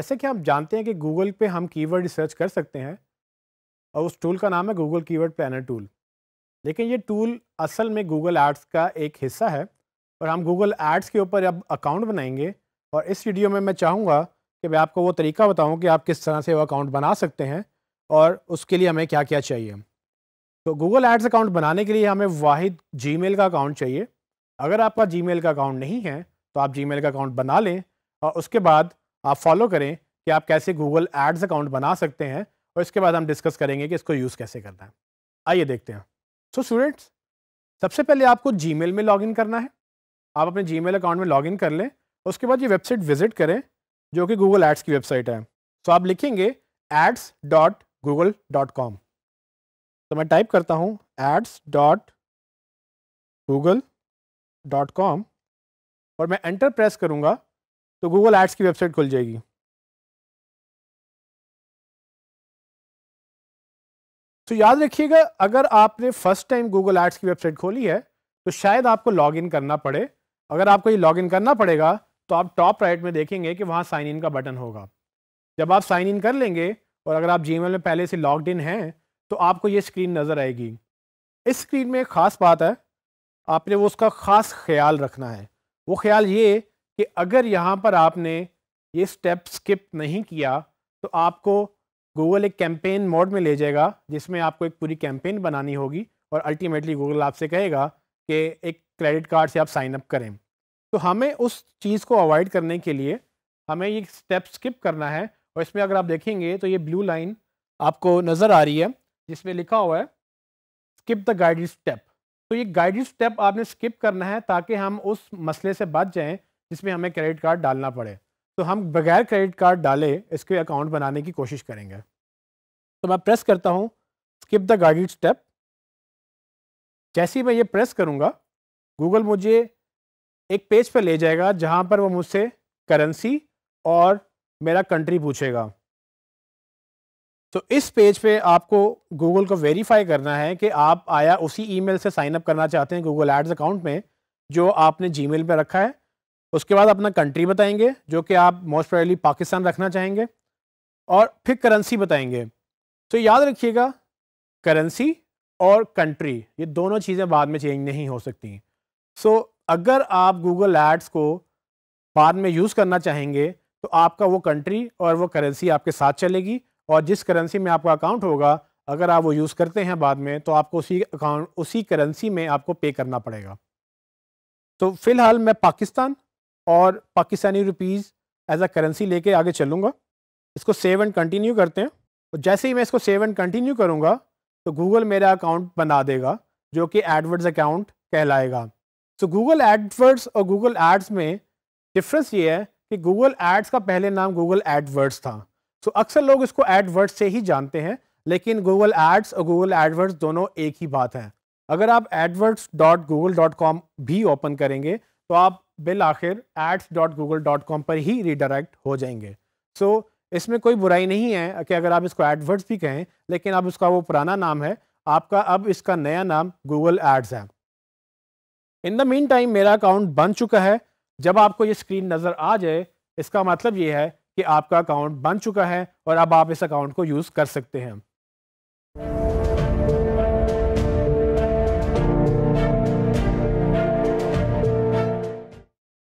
जैसे कि हम जानते हैं कि गूगल पे हम कीवर्ड सर्च कर सकते हैं और उस टूल का नाम है गूगल कीवर्ड प्लानर टूल लेकिन ये टूल असल में गूगल एड्स का एक हिस्सा है और हम गूगल एड्स के ऊपर अब अकाउंट बनाएंगे और इस वीडियो में मैं चाहूँगा कि मैं आपको वो तरीका बताऊँ कि आप किस तरह से वो अकाउंट बना सकते हैं और उसके लिए हमें क्या क्या चाहिए तो गूगल एड्स अकाउंट बनाने के लिए हमें वाहिद जी का अकाउंट चाहिए अगर आपका जी का अकाउंट नहीं है तो आप जी का अकाउंट बना लें और उसके बाद आप फॉलो करें कि आप कैसे गूगल एड्स अकाउंट बना सकते हैं और इसके बाद हम डिस्कस करेंगे कि इसको यूज़ कैसे करना है आइए देखते हैं सो so स्टूडेंट्स सबसे पहले आपको जी में लॉगिन करना है आप अपने जी अकाउंट में लॉगिन कर लें उसके बाद ये वेबसाइट विजिट करें जो कि गूगल एड्स की वेबसाइट है सो so आप लिखेंगे ads dot Google dot com तो मैं टाइप करता हूँ ads dot Google dot com और मैं एंटर प्रेस करूँगा तो गूगल एड्स की वेबसाइट खुल जाएगी तो याद रखिएगा अगर आपने फर्स्ट टाइम गूगल एड्स की वेबसाइट खोली है तो शायद आपको लॉगिन करना पड़े अगर आपको ये लॉगिन करना पड़ेगा तो आप टॉप राइट में देखेंगे कि वहाँ साइन इन का बटन होगा जब आप साइन इन कर लेंगे और अगर आप जी में पहले से लॉग्ड इन हैं तो आपको ये स्क्रीन नज़र आएगी इस स्क्रीन में एक ख़ास बात है आपने वो उसका ख़ास ख्याल रखना है वो ख्याल ये कि अगर यहाँ पर आपने ये स्टेप स्किप नहीं किया तो आपको गूगल एक कैंपेन मोड में ले जाएगा जिसमें आपको एक पूरी कैंपेन बनानी होगी और अल्टीमेटली गूगल आपसे कहेगा कि एक क्रेडिट कार्ड से आप साइन अप करें तो हमें उस चीज़ को अवॉइड करने के लिए हमें ये स्टेप स्किप करना है और इसमें अगर आप देखेंगे तो ये ब्लू लाइन आपको नज़र आ रही है जिसमें लिखा हुआ है स्किप द गाइडेड स्टेप तो ये गाइडेड स्टेप आपने स्किप करना है ताकि हम उस मसले से बच जाएं जिसमें हमें क्रेडिट कार्ड डालना पड़े तो हम बगैर क्रेडिट कार्ड डाले इसके अकाउंट बनाने की कोशिश करेंगे तो मैं प्रेस करता हूँ स्किप द गाइडेड स्टेप जैसे ही मैं ये प्रेस करूँगा गूगल मुझे एक पेज पर ले जाएगा जहाँ पर वो मुझसे करेंसी और मेरा कंट्री पूछेगा तो इस पेज पे आपको गूगल को वेरीफाई करना है कि आप आया उसी ईमेल से साइन अप करना चाहते हैं गूगल एड्स अकाउंट में जो आपने जीमेल पे रखा है उसके बाद अपना कंट्री बताएंगे जो कि आप मोस्ट प्रॉबली पाकिस्तान रखना चाहेंगे और फिर करेंसी बताएंगे तो याद रखिएगा करेंसी और कंट्री ये दोनों चीज़ें बाद में चेंज नहीं हो सकती सो अगर आप गूगल एड्स को बाद में यूज़ करना चाहेंगे तो आपका वो कंट्री और वो करेंसी आपके साथ चलेगी और जिस करेंसी में आपका अकाउंट होगा अगर आप वो यूज़ करते हैं बाद में तो आपको उसी अकाउंट उसी करेंसी में आपको पे करना पड़ेगा तो फ़िलहाल मैं पाकिस्तान और Pakistani rupees as a currency लेके आगे चलूँगा इसको सेव एंड कंटिन्यू करते हैं और जैसे ही मैं इसको सेव एंड कंटिन्यू करूँगा तो गूगल मेरा अकाउंट बना देगा जो कि एडवर्ड्स अकाउंट कहलाएगा सो गूगल एडवर्ड्स और गूगल एड्स में डिफ्रेंस ये है कि गूगल एड्स का पहले नाम गूगल एडवर्ड्स था सो so, अक्सर लोग इसको एडवर्ड्स से ही जानते हैं लेकिन गूगल एड्स और गूगल एडवर्ड्स दोनों एक ही बात है अगर आप एडवर्ड्स डॉट गूगल डॉट भी ओपन करेंगे तो आप बिल आखिर ads dot Google dot com पर ही रिडायरेक्ट हो जाएंगे सो so, इसमें कोई बुराई नहीं है कि अगर आप इसको एडवर्ड्स भी कहें लेकिन अब उसका वो पुराना नाम है आपका अब इसका नया नाम गूगल एड्स है इन द मीन टाइम मेरा अकाउंट बन चुका है जब आपको ये स्क्रीन नज़र आ जाए इसका मतलब ये है कि आपका अकाउंट बन चुका है और अब आप इस अकाउंट को यूज़ कर सकते हैं